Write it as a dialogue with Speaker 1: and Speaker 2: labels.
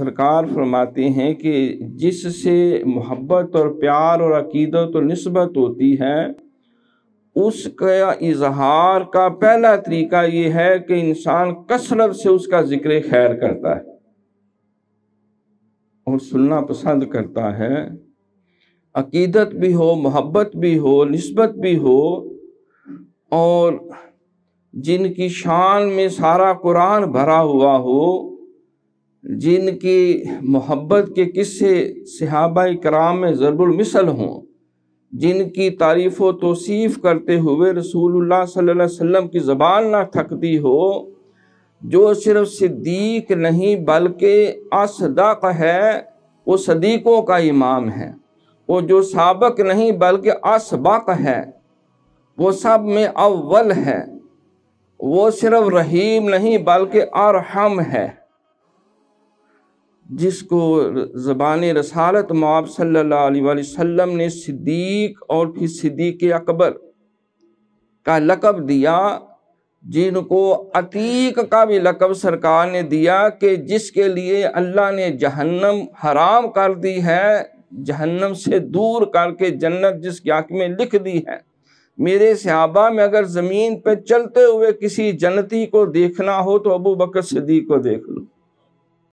Speaker 1: सरकार फरमाते हैं कि जिससे मोहब्बत और प्यार और अकीदत और नस्बत होती है उसका इजहार का पहला तरीका ये है कि इंसान कसरत से उसका जिक्र खैर करता है और सुनना पसंद करता है अकीदत भी हो मोहब्बत भी हो नस्बत भी हो और जिनकी शान में सारा कुरान भरा हुआ हो जिनकी मोहब्बत के किस्से सिहाबा कराम में ज़रबुलमिसल हों जिनकी तारीफ़ व तोसीफ़ करते हुए रसूलुल्लाह सल्लल्लाहु अलैहि वसल्लम की ज़बान ना थकती हो जो सिर्फ सिद्दीक नहीं बल्कि असदक है वो सदीक़ों का इमाम है वो जो सबक नहीं बल्कि असबक है वो सब में अव्वल है वो सिर्फ रहीम नहीं बल्कि अरहम है जिसको ज़बान रसालत माब सल्लाम ने सिद्दीक और फिर सिद्दीक अकबर का लकब दिया जिनको अतीक का भी लकब सरकार ने दिया कि जिसके लिए अल्लाह ने जहन्नम हराम कर दी है जहन्नम से दूर करके जन्नत जिस आँख में लिख दी है मेरे सहाबा में अगर ज़मीन पर चलते हुए किसी जन्नती को देखना हो तो अबू बकर सिद्दीक को देख